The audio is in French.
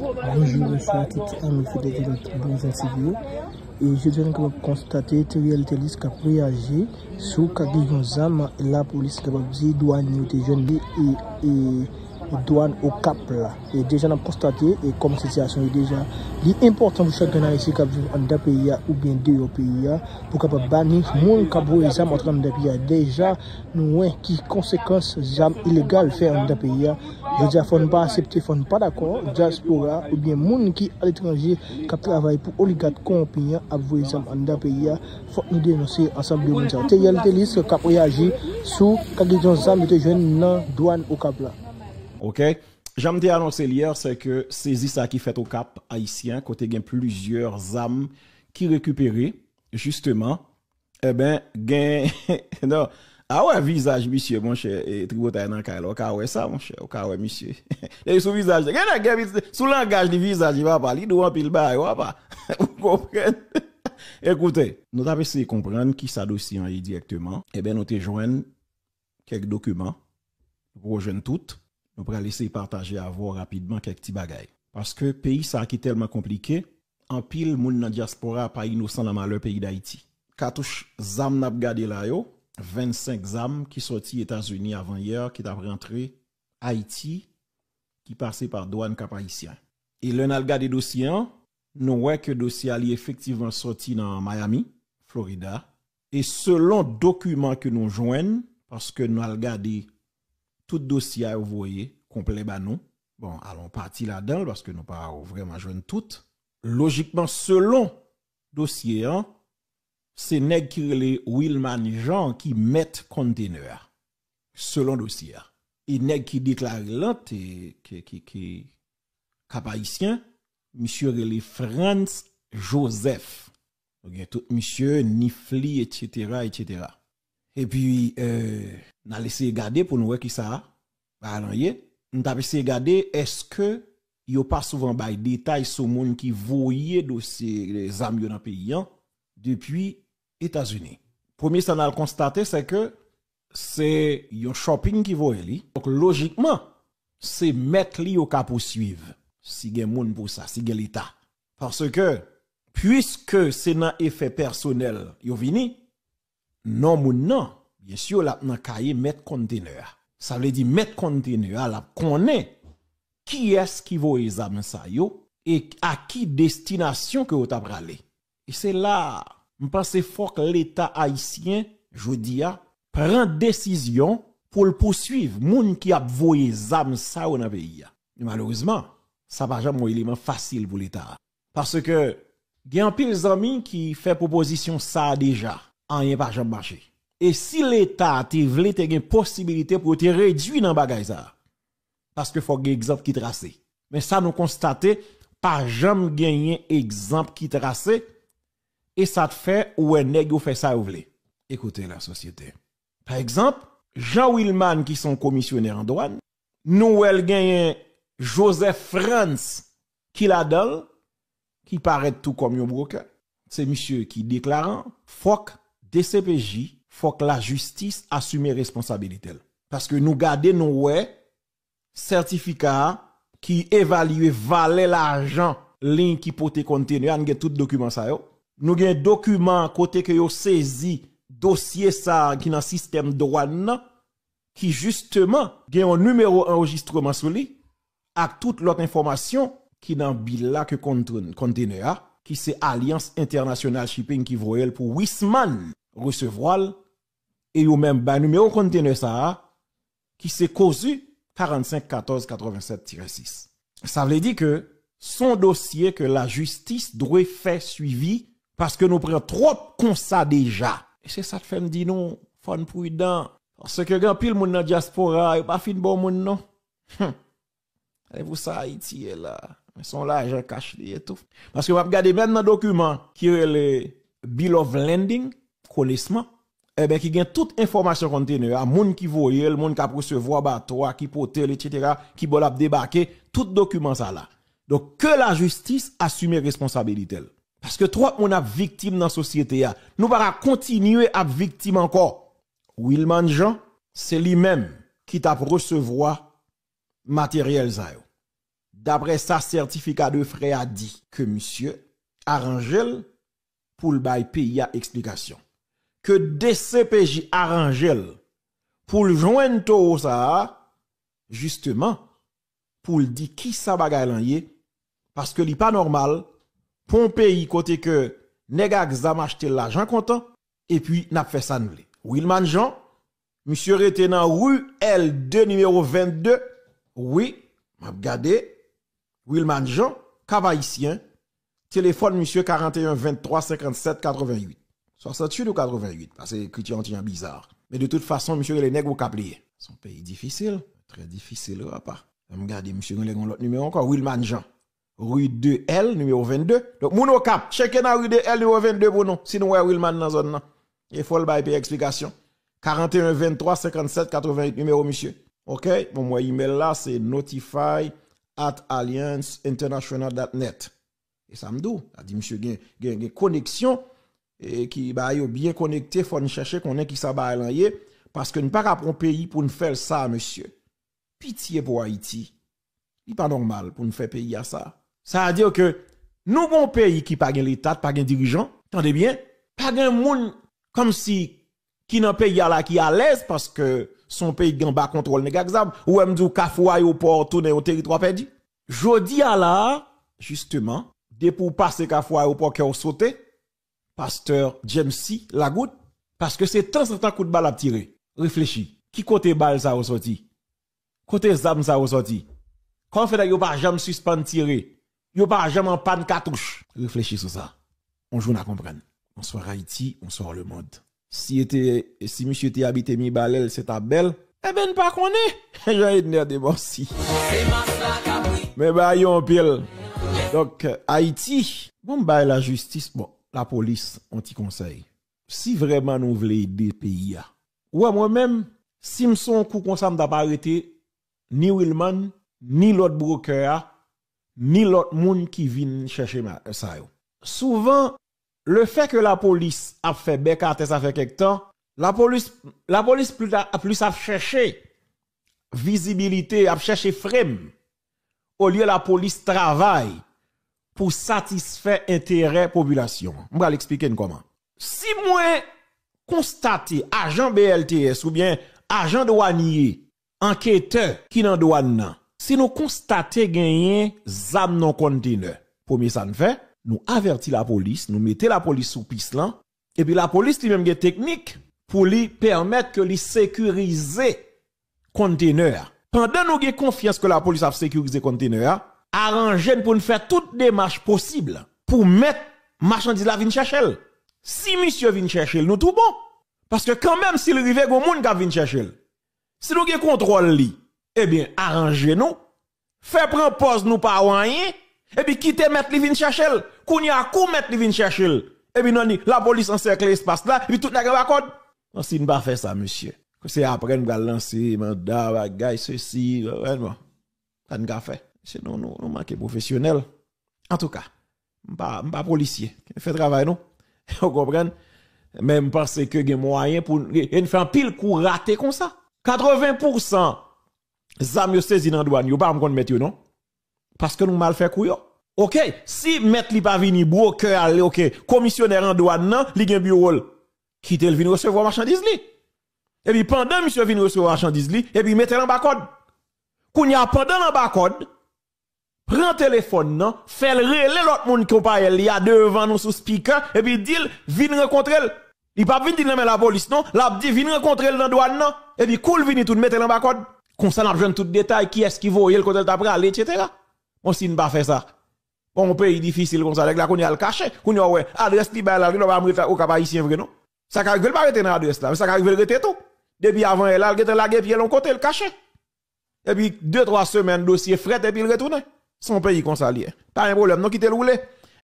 Bonjour, je suis à toute amis fidèles de notre civile. Et je viens de constater que la réalité qui a réagi sur la guillotine et la police qui a dit Et, et ou douan ou kapla. E deja nam konstate, e kom sese asyon e deja, li importan pou chak genay se kap joun an da peya ou bien deyo peya, pou kap banif moun kap vwe zam an da peya. Deja nouwen ki konsekans jam ilegal fe an da peya, e deja fon pa asepti fon pa dakon, jaspora ou bien moun ki al etranji kap travay pou oligat kon peya ap vwe zam an da peya, fok ni denosye ansam de moun chak. Te yal telis kap reagi sou ka gijon zam ite joun nan douan ou kapla. OK J'aime te annoncé hier, c'est que c'est ça qui fait au cap haïtien, côté gain plusieurs âmes qui récupéré justement, eh ben, gain, non, ah ouais, visage, monsieur, mon cher, et tributaire dans le ah ouais, ça, mon cher, ah ouais, monsieur. Et sous visage, sous langage du visage, il va pas, il doit pile bas, il va pas. Vous comprenez? Écoutez, nous avons essayé de comprendre qui ça dossier directement. Eh bien, nous te joint quelques documents pour tout. toutes nous pourrons laisser partager avoir rapidement quelques petits bagailles. Parce que pays ça qui est tellement compliqué, en pile dans la diaspora pas innocent dans le pays d'Haïti. Katouche zam n'a gardé là 25 zam qui États-Unis avant hier qui t'a rentré Haïti qui passait par douane cap Et l'un a regardé dossier nous voyons que dossier est effectivement sorti dans Miami, Florida et selon documents que nous joignent parce que nous avons regardé tout dossier vous voyez, complet bah Bon, allons partir là-dedans parce que nous pas vraiment jeune tout. Logiquement selon dossier hein, c'est nèg qui les Willman Jean qui mettent conteneur selon dossier. Et nèg qui déclare l'autre qui qui monsieur les Franz Joseph. Donc, tout monsieur Nifli etc., etc. Et puis, nous euh, on a laissé regarder pour nous voir qui ça a. On a laissé regarder est-ce que il n'y a pas souvent des détails sur le monde qui voyait les armes dans pays hein? depuis les États-Unis. Premier, ça a constaté, c'est que c'est un shopping qui voyait. Donc, logiquement, c'est mettre li au cas poursuivre si des monde pour ça si a l'état parce que puisque c'est un effet personnel yo vini non non. bien sûr, la nan kaye mettre conteneur. Ça veut dire mettre conteneur, la connaît qui est-ce qui voit les ça yo et à qui destination que vous avez Et c'est là, je pense fort que l'État haïtien, je dis, hein, prend décision pour le poursuivre, moun qui a voyé zam ça dans le pays. Malheureusement, ça pas jamais un élément facile pour l'État. Parce que, il y a un pile qui fait proposition ça déjà rien pas jamais marché. Et si l'État te voulait te une possibilité pour te réduire dans bagay ça. Parce que faut un exemple qui trace. Mais ça nous constater pas jamais gagné exemple qui trace, et ça te fait ou un ou fait ça ou vle. Écoutez la société. Par exemple, Jean Wilman qui sont commissionnaires en douane, nous elle Joseph France, qui la donne qui paraît tout comme un broker. C'est monsieur qui déclarant, fuck DCPJ, faut que la justice assume responsabilité. Parce que nous gardons nos ouais, certificat qui évaluent, valait l'argent, ligne qui pote conteneur, nous tout document ça documents. Nous avons documents côté que yo saisi dossier ça qui dans système douane qui justement a un numéro enregistrement sur lui avec toute l'autre information qui dans bill là que conteneur qui c'est Alliance Internationale Shipping qui voyait pour Wisman recevoir et ou même ba numéro conteneur ça qui s'est causé 45 14 87-6. Ça veut dire que son dossier que la justice doit faire suivi parce que nous prenons trop comme ça déjà. Et c'est ça que fait me dit non, faut prudent parce que grand pile moun dans diaspora, pas fin bon moun non. Hum. Allez-vous ça Haïti là. Ils sont là, je cache et tout. Parce que vous regardez même dans document qui est le Bill of Landing, connaissement eh ben qui gagne toute information conteneur à monde qui voyait le monde qui a recevoir bateau qui pote, etc qui l'a débarquer tout document ça là donc que la justice assume responsabilité parce que trois on a victime dans la société nous pas continuer à victime encore Wilman Jean c'est lui-même qui t'a recevoir matériel ça d'après sa certificat de frais a dit que monsieur arrangel pour le bail pays à explication que DCPJ arrange pour le joindre ça, justement, pour le dire qui ça bagaille parce que n'est pas normal pour pays côté que nèg exam acheté l'argent content et puis n'a fait ça nous. Wilman Jean, monsieur était dans rue L2 numéro 22. Oui, m'a regardé Wilman Jean, cavaïtien, téléphone monsieur 41 23 57 88. 68 ou 88, parce que l'écriture entière bizarre. Mais de toute façon, monsieur, les nègres ont Son pays difficile, très difficile, là, pas. garde monsieur, les l'autre numéro encore, Wilman Jean. Rue 2L, numéro 22. Donc, mon cap, checkez dans rue 2L, numéro 22 pour nous. Sinon, ouais, Wilman dans la zone. Il faut le bail explication. 41 23 57 88 numéro, monsieur. OK? Bon, moi, email là, c'est notify at allianceinternational.net. Et ça me a dit, monsieur, il y a une connexion et qui bah bien connecté faut nous chercher qu'on est qui ça parce que nous pas un pays pour nous faire ça monsieur pitié pour Haïti il pas normal pour nous faire pays à ça ça veut dire que nous bon pays qui pas l'état pas un dirigeant attendez bien pas un monde comme si qui dans pays la qui à l'aise parce que son pays gagne bas contrôle négazable ou même du kafoua au port tourner au territoire perdu jodi à là justement dès pour passer kafoua au port qui a sauté pasteur James C. Lagout, parce que c'est temps en coup de balle à tirer. Réfléchis. Qui côté balle ça ressorti? Côté zam ça ressorti? Quand fait yo pas jamais suspend tirer, yo pas jamais en panne cartouche. Réfléchis sur ça. On joue à comprendre. Bonsoir Haïti, bonsoir le monde. Si si monsieur était habité mi balel, c'est ta belle. Eh ben pas qu'on est. J'ai une de morsi. Mais bah yon pile. Donc Haïti, bon bah la justice bon la police anti-conseil. Si vraiment nous voulons aider le pays, moi-même, si je suis un coup ni Willman, ni l'autre broker, ni l'autre monde qui vient chercher euh, ça. Souvent, le fait que la police a fait bec à ça fait quelque temps, la police, la police plus, a, plus cherché visibilité, a chercher frame, au lieu la police travaille pour satisfaire la population. Je vais l'expliquer comment. Si moi constaté agent BLTS ou bien agent douanier, enquêteur qui dans douane si nous constatons gagner zam non conteneur, premier ça nous fait, nous avertis la police, nous mettons la police sous piste et puis la police lui-même des technique pour lui permettre que lui sécuriser conteneur. Pendant nous avons confiance que la police a sécurisé conteneur, arranger pour nous faire les démarches possibles pour mettre marchandise la vin chercher. Si monsieur vient chercher, nous tout bon. Parce que quand même, si le rivet monde qui vient chercher, si nous avons contrôle eh bien, arrangez-nous. Faites prendre pause nous pas rien. Et eh puis, quittez mettre les vins chercher. Qu'on y a coup mettre li vin chercher. Et puis, eh non, la police encercle l'espace là, et puis tout n'a pas code. On si nous pas faire ça, monsieur. C'est après nous allons lancer, mandat, bagaille, ceci, vraiment. Ça nous fait c'est non non nous manquons professionnel. En tout cas, pas pas policier. Fait travail, non? Vous comprenez? Même parce que y a moyen pour, une fait un pile coup raté comme ça. 80% zam yo saisi dans douane, yo pas me mettre non? Parce que nous mal fait couillon. OK, si mettre li pas venir broker aller OK, commissionnaire en douane non, li gen bureau. Qui le vini recevoir marchandise li? Et puis pendant monsieur vient recevoir marchandise li, et puis mettre en bas code. a pendant en bas code, prends téléphone non fais le relais l'autre monde qui parle il y a devant nous sous speaker et puis dit viens rencontrer il pas venir dire la police non l'abdi dit viens rencontrer dans douane non et puis cool venir tout mettre en bas code comme ça jeune tout détail qui est-ce qui voyait le côté d'après aller etc. on signe pas faire ça bon pays difficile comme ça avec la qu'on y a le cacher qu'on y a ouais adresse li ba la on va mettre au cap haïtien vrai non ça ka veut pas rester dans adresse là ça va veut rester tout depuis avant elle a la guerre pied l'on côté le cacher et puis deux trois semaines dossier frette, et puis il retourne son pays qu'on s'allie, Pas un problème, non, quittez le rouler.